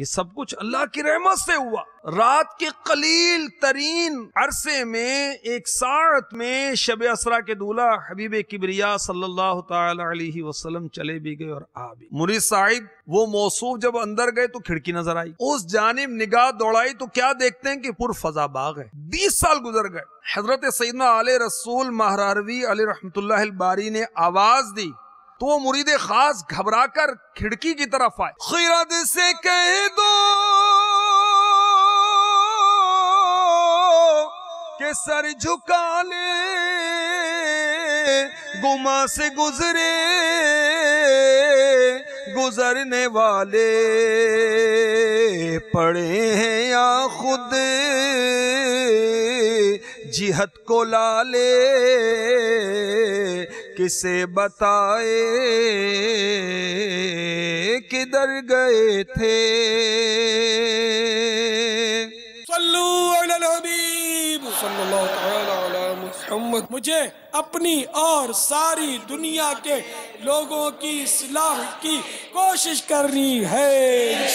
ये सब कुछ अल्लाह की रहमत से हुआ रात के कलील तरीन अरसे में एक साथ में शब असरा के दूल्हा हबीब किबरिया सल्लल्लाहु अलैहि वसल्लम चले भी गए और आ भी मुरीद साहिब वो मौसू जब अंदर गए तो खिड़की नजर आई उस जानब निगाह दौड़ाई तो क्या देखते हैं कि फजा बाग है बीस साल गुजर गए हजरत सैदना आल रसूल महरारवी अली रहमतुल्लाह बारी ने आवाज दी तो मुरीद खास घबराकर खिड़की की तरफ आए खीरद से कह दो के सर झुका ले गुमा से गुजरे गुजरने वाले पड़े हैं या खुद जिहत को लाले किसे बताए किधर गए थे मुझे अपनी और सारी दुनिया के लोगों की सलाह की कोशिश करनी है